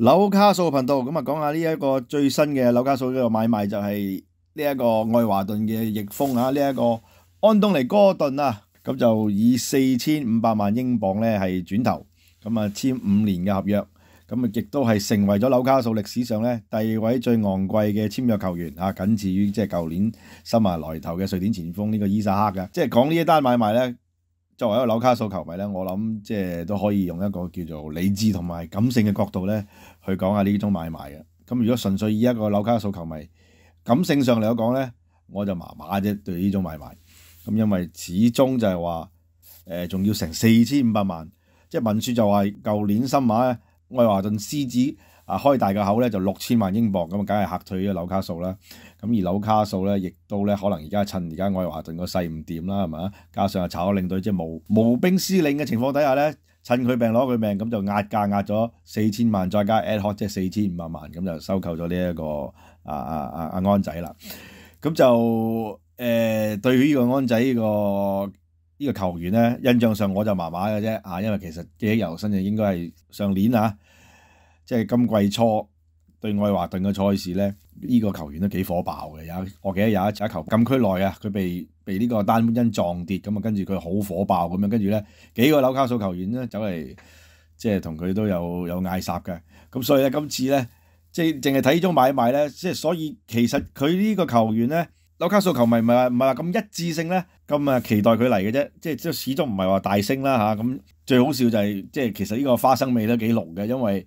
紐卡素頻道咁啊，講下呢一個最新嘅紐卡素呢個買賣就係呢一個愛華頓嘅逆風啊，呢一個安東尼哥頓啊，咁就以四千五百萬英镑咧係轉頭，咁啊签五年嘅合約，咁啊亦都係成為咗紐卡素歷史上咧第二位最昂貴嘅簽約球員啊，仅次於即系舊年新埋來頭嘅瑞典前鋒呢個伊薩克嘅，即係講呢一單買賣咧。作為一個紐卡素球迷咧，我諗即係都可以用一個叫做理智同埋感性嘅角度咧，去講下呢種買賣嘅。咁如果純粹以一個紐卡素球迷感性上嚟講咧，我就麻麻啫對呢種買賣。咁因為始終就係話，誒仲要成四千五百萬，即係文説就話舊年新咧，愛華頓獅子。啊！開大個口咧就六千萬英鎊，咁啊梗係嚇退咗樓卡數啦。咁而樓卡數咧，亦都咧可能而家趁而家愛華頓個勢唔掂啦，係嘛？加上又炒領隊，即係無冇兵司令嘅情況底下咧，趁佢病攞佢命，咁就壓價壓咗四千萬，再加 at h o m 即係四千五萬萬，咁就收購咗呢一個啊啊啊啊安仔啦。咁就誒對於呢個安仔呢個呢個球員咧，印象上我就麻麻嘅啫。啊，因為其實記憶猶新嘅應該係上年啊。即係今季初對愛華頓嘅賽事咧，呢個球員都幾火爆嘅，有我記得有一一球禁區內啊，佢被被呢個丹恩撞跌，咁啊跟住佢好火爆咁樣，跟住咧幾個紐卡素球員咧走嚟，即係同佢都有有嗌霎嘅，咁所以咧今次咧即係淨係睇呢種買賣咧，即係所以其實佢呢個球員咧纽卡素球迷唔係唔系话咁一致性咧咁啊期待佢嚟嘅啫，即係即系始終唔係話大升啦吓，咁最好笑就係即係其實呢個花生味都幾濃嘅，因為。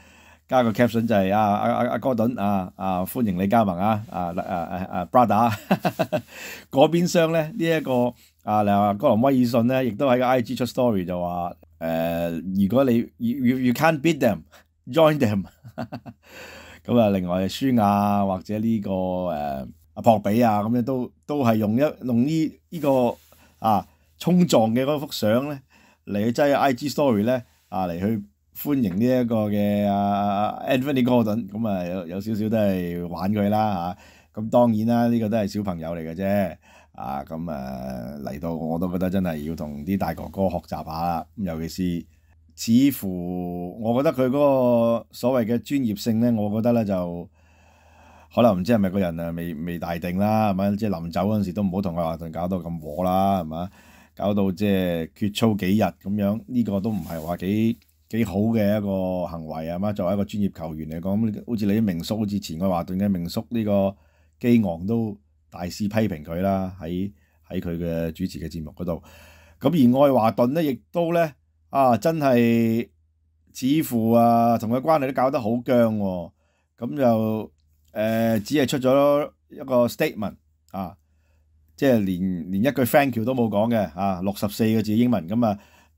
加個 caption 就係啊啊啊啊哥頓啊啊歡迎你加盟啊啊啊啊 brother 嗰邊張咧呢一個啊嗱哥林威爾遜咧亦都喺個 IG 出 story 就話誒如果你 you you can't beat them join them 咁啊另外舒雅或者呢個誒阿博比啊咁樣都都係用一用呢呢個啊衝撞嘅嗰幅相咧嚟去擠 I G story 咧啊嚟去。歡迎呢一個嘅阿 d 阿 Anthony Gordon，咁啊有有少少都係玩佢啦嚇。咁當然啦，呢個都係小朋友嚟嘅啫。啊咁啊嚟到我都覺得真係要同啲大哥哥學習下。咁尤其是似乎我覺得佢嗰個所謂嘅專業性咧，我覺得咧就可能唔知係咪個人啊未未大定啦，係咪即係臨走嗰陣時都唔好同佢話頓搞到咁和啦，係嘛？搞到即係缺操幾日咁樣，呢個都唔係話幾。幾好嘅一個行為啊嘛！作為一個專業球員嚟講，好似你啲名宿，好似前愛華頓嘅名宿呢個基昂都大肆批評佢啦，喺喺佢嘅主持嘅節目嗰度。咁而愛華頓咧，亦都咧啊，真係似乎啊，同佢關係都搞得好僵喎。咁就誒，只係出咗一個 statement 啊，即係連連一句 thank you 都冇講嘅啊，六十四個字英文咁啊。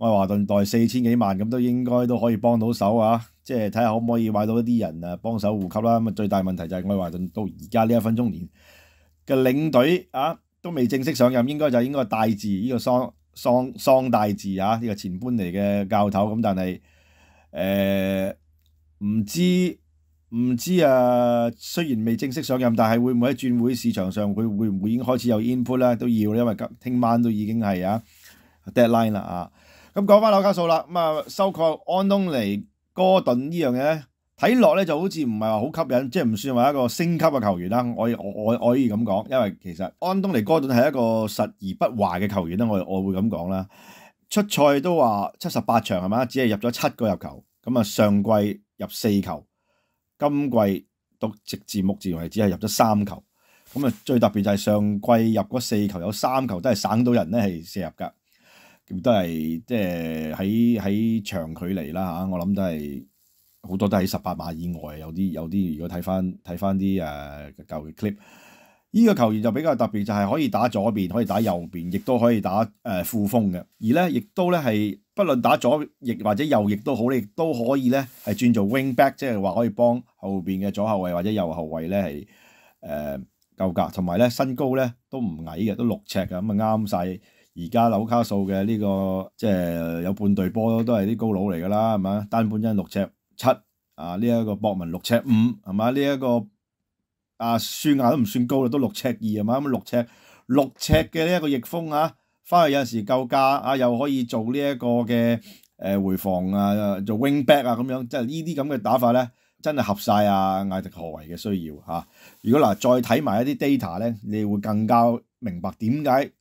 愛華頓袋四千幾萬咁都應該都可以幫到手啊！即係睇下可唔可以買到一啲人啊，幫手護級啦。咁啊，最大問題就係愛華頓到而家呢一分鐘年嘅領隊啊，都未正式上任，應該就應該大字呢個桑桑桑大字啊，呢個前搬嚟嘅教頭咁，但係誒唔知唔知啊。雖然未正式上任，但係會唔會喺轉會市場上會唔會已經開始有 input 咧？都要因為今聽晚都已經係啊 deadline 啦啊！咁講翻紐卡數啦，咁啊收購安東尼哥頓呢樣嘢咧，睇落咧就好似唔係話好吸引，即係唔算話一個升級嘅球員啦。我我我可以咁講，因為其實安東尼哥頓係一個實而不壞嘅球員啦。我我會咁講啦。出賽都話七十八場係嘛，只係入咗七個入球。咁啊上季入四球，今季到直至目前為止係入咗三球。咁啊最特別就係上季入嗰四球有三球都係省到人咧係射入㗎。都係即係喺喺長距離啦嚇，我諗都係好多都喺十八碼以外，有啲有啲。如果睇翻睇翻啲誒舊嘅 clip，呢個球員就比較特別，就係可以打左邊，可以打右邊，亦都可以打誒副鋒嘅。而咧，亦都咧係不論打左翼或者右翼都好，亦都可以咧系轉做 wing back，即係話可以幫後边嘅左後卫或者右後卫咧係诶夠格，同埋咧身高咧都唔矮嘅，都六尺嘅咁啊啱晒。而家扭卡數嘅呢個，即係有半隊波都係啲高佬嚟㗎啦，係咪啊？丹本六尺七啊，呢一個博文六尺五，係咪呢一個啊，樹牙都唔算高啦，都六尺二，係咪咁六尺六尺嘅呢一個逆風啊，翻去有陣時救架啊，又可以做呢一個嘅誒回防啊，做 wing back 啊咁樣，即係呢啲咁嘅打法咧，真係合晒啊！艾迪何為嘅需要嚇。如果嗱再睇埋一啲 data 咧，你會更加明白點解。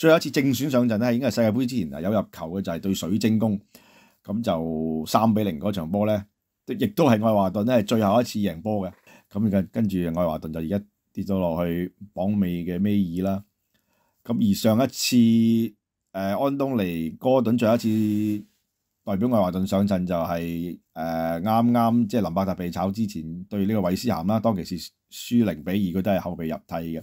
最後一次正選上陣咧，應該係世界盃之前啊，有入球嘅就係對水晶宮，咁就三比零嗰場波咧，亦都係愛華頓咧最後一次贏波嘅。咁跟跟住愛華頓就而家跌咗落去榜尾嘅尾二啦。咁而上一次誒安東尼哥頓最後一次代表愛華頓上陣就係誒啱啱即係林伯特被炒之前對呢個韋斯咸啦，當其時輸零比二，佢都係後備入替嘅。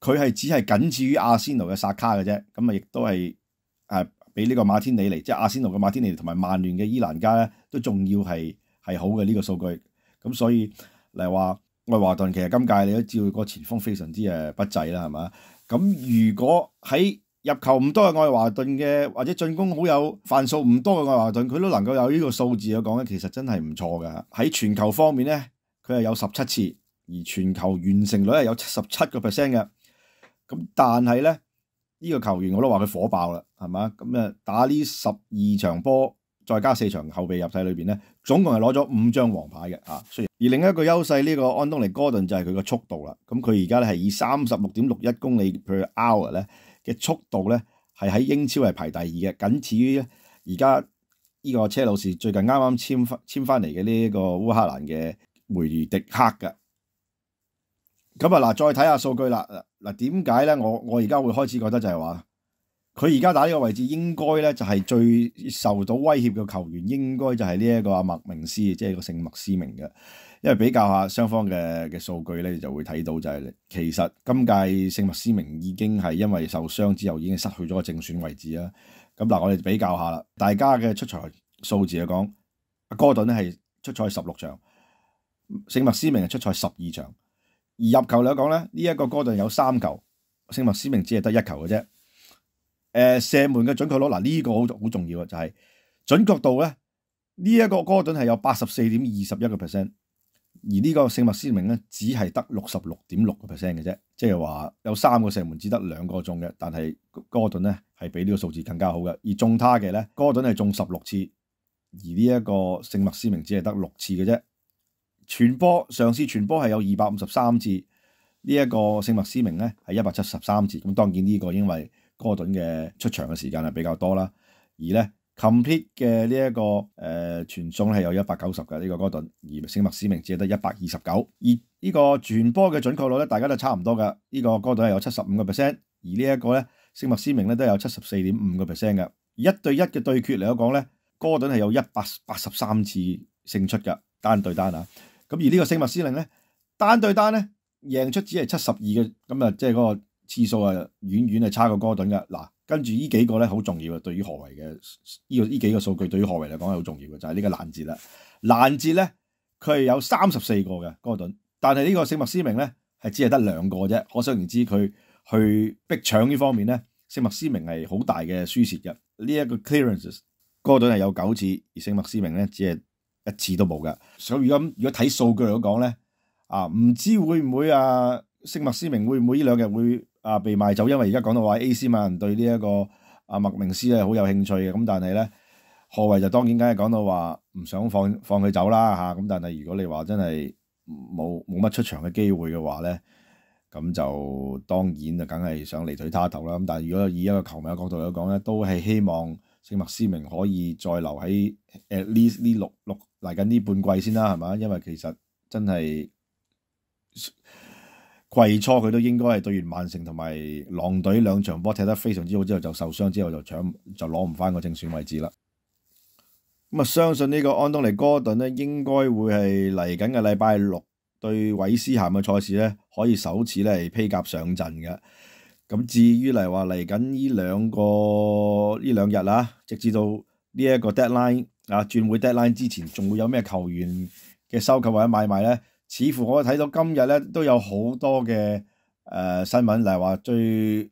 佢係只係僅次於阿仙奴嘅薩卡嘅啫，咁啊亦都係诶比呢個馬天尼嚟，即系阿仙奴嘅馬天尼同埋曼聯嘅伊蘭加咧，都仲要係系好嘅呢個數據。咁所以嚟話愛華頓其實今屆你都知道個前锋非常之诶不濟啦，係嘛？咁如果喺入球唔多嘅愛華頓嘅，或者進攻好有犯數唔多嘅愛華頓，佢都能夠有呢個數字嘅講咧，其實真係唔錯噶。喺全球方面咧，佢係有十七次，而全球完成率係有十七個 percent 嘅。咁但係咧，呢個球員我都話佢火爆啦，係嘛？咁啊，打呢十二場波，再加四場後備入替裏邊咧，總共係攞咗五張黃牌嘅啊。雖然而另一個優勢，呢個安東尼戈頓就係佢個速度啦。咁佢而家咧係以三十六點六一公里 per hour 咧嘅速度咧，係喺英超係排第二嘅，僅次於而家呢個車路士最近啱啱簽翻簽翻嚟嘅呢個烏克蘭嘅梅爾迪克㗎。咁啊，嗱，再睇下数据啦。嗱，点解咧？我我而家会开始觉得就系话，佢而家打呢个位置应该咧就系最受到威胁嘅球员，应该就系呢一个阿麦明斯，即系个圣麦斯明嘅。因为比较下双方嘅嘅数据咧，就会睇到就系其实今届圣麦斯明已经系因为受伤之后已经失去咗个正选位置啦。咁嗱，我哋比较下啦，大家嘅出赛数字嚟讲，阿哥顿咧系出赛十六场，圣麦斯明系出赛十二场。而入球嚟讲咧，呢一个哥顿有三球，圣物斯明只系得一球嘅啫。诶，射门嘅准确率嗱呢个好重好重要嘅就系准确度咧，呢一个哥顿系有八十四点二十一个 percent，而呢个圣物斯明咧只系得六十六点六个 percent 嘅啫。即系话有三个射门只得两个中嘅，但系哥顿咧系比呢个数字更加好嘅。而中他嘅咧，哥顿系中十六次，而呢一个圣物斯明只系得六次嘅啫。傳波上次傳波係有二百五十三次，呢一個聖物斯明咧係一百七十三次。咁當然呢個因為哥頓嘅出場嘅時間係比較多啦。而咧 complete 嘅呢一個诶傳送系係有一百九十嘅呢個哥頓，而聖物斯明只系得一百二十九。而呢個傳波嘅準確率咧，大家都差唔多㗎。呢個哥頓係有七十五個 percent，而呢一個咧聖物斯明咧都有七十四點五個 percent 嘅。一對一嘅對決嚟講咧，哥頓係有一百八十三次勝出㗎，單對單啊。咁而呢個聖物司令咧，單對單咧，贏出只係七十二嘅，咁啊，即係嗰個次數啊，遠遠係差過戈頓嘅。嗱，跟住呢幾個咧，好重要嘅，對於何為嘅呢个呢幾個數據，對於何為嚟講係好重要嘅，就係呢個拦截啦。拦截咧，佢係有三十四个嘅戈頓，但係呢個聖物斯明咧，係只係得兩個啫。可想而知佢去逼搶呢方面咧，聖物斯明係好大嘅輸蝕嘅。呢一個 clearance，戈頓係有九次，而聖物斯明咧只係。一次都冇嘅，所以果如果睇數據嚟講咧，啊唔知會唔會啊聖麥斯明會唔會呢兩日會啊被賣走？因為而家講到話 A.C. 馬人對呢一個阿麥明斯係好有興趣嘅，咁但係咧何為就當然梗係講到話唔想放放佢走啦嚇，咁但係如果你話真係冇冇乜出場嘅機會嘅話咧，咁就當然就梗係想離隊他頭啦。咁但係如果以一個球迷嘅角度嚟講咧，都係希望聖麥斯明可以再留喺誒呢呢六六。嚟緊呢半季先啦，係嘛？因為其實真係季初佢都應該係對完曼城同埋狼隊兩場波踢得非常之好，之後就受傷，之後就搶就攞唔翻個正選位置啦。咁啊，相信呢個安東尼哥頓咧，應該會係嚟緊嘅禮拜六對韋斯咸嘅賽事咧，可以首次咧係披甲上陣嘅。咁至於嚟話嚟緊呢兩個呢兩日啦，直至到呢一個 deadline。啊，轉會 deadline 之前仲會有咩球員嘅收購或者買賣咧？似乎我睇到今日咧都有好多嘅誒新聞，例如話最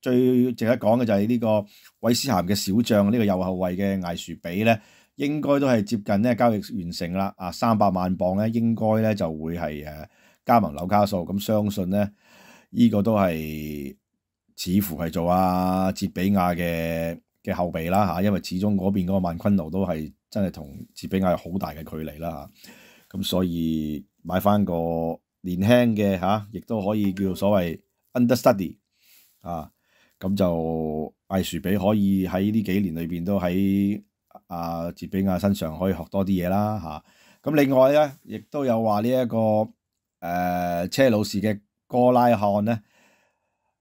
最值得講嘅就係呢個韋斯咸嘅小將，呢個右後衞嘅艾殊比咧，應該都係接近咧交易完成啦。啊，三百萬磅咧應該咧就會係誒加盟紐卡素，咁相信咧呢個都係似乎係做阿哲比亞嘅。嘅後備啦嚇，因為始終嗰邊嗰個曼昆奴都係真係同哲比亞好大嘅距離啦嚇，咁所以買翻個年輕嘅嚇，亦都可以叫所謂 understudy 啊，咁就艾殊比可以喺呢幾年裏邊都喺阿哲比亞身上可以學多啲嘢啦嚇，咁另外咧亦都有話呢一個誒車老士嘅哥拉漢咧。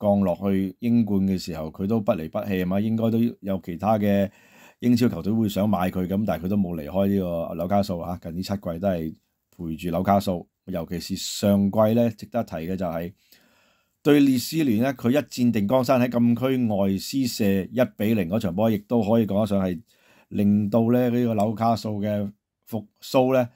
降落去英冠嘅時候，佢都不離不棄啊嘛！應該都有其他嘅英超球隊會想買佢咁，但係佢都冇離開呢個紐卡素吓，近呢七季都係陪住紐卡素，尤其是上季咧，值得提嘅就係對列斯聯咧，佢一戰定江山喺禁區外施射一比零嗰場波，亦都可以講得上係令到咧呢個紐卡素嘅復甦咧，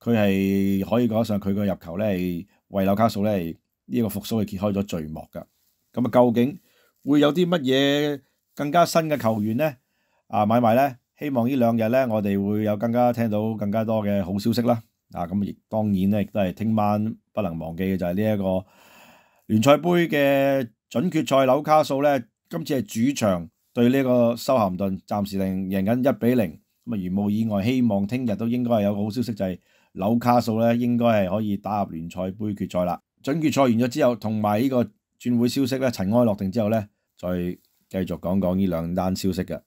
佢係可以講得上佢個入球咧係為紐卡素咧呢個復甦係揭開咗序幕㗎。咁啊，究竟會有啲乜嘢更加新嘅球員呢？啊，買埋呢？希望呢兩日呢，我哋會有更加聽到更加多嘅好消息啦！啊，咁亦當然呢，亦都係聽晚不能忘記嘅就係呢一個聯賽杯嘅準決賽纽卡素呢，今次係主場對呢個修咸頓，暫時零赢緊一比零。咁啊，如無意外，希望聽日都應該係有個好消息，就係纽卡素呢應該係可以打入聯賽杯決賽啦。準決賽完咗之後，同埋呢個。转会消息咧，尘埃落定之后咧，再继续讲讲呢两单消息嘅。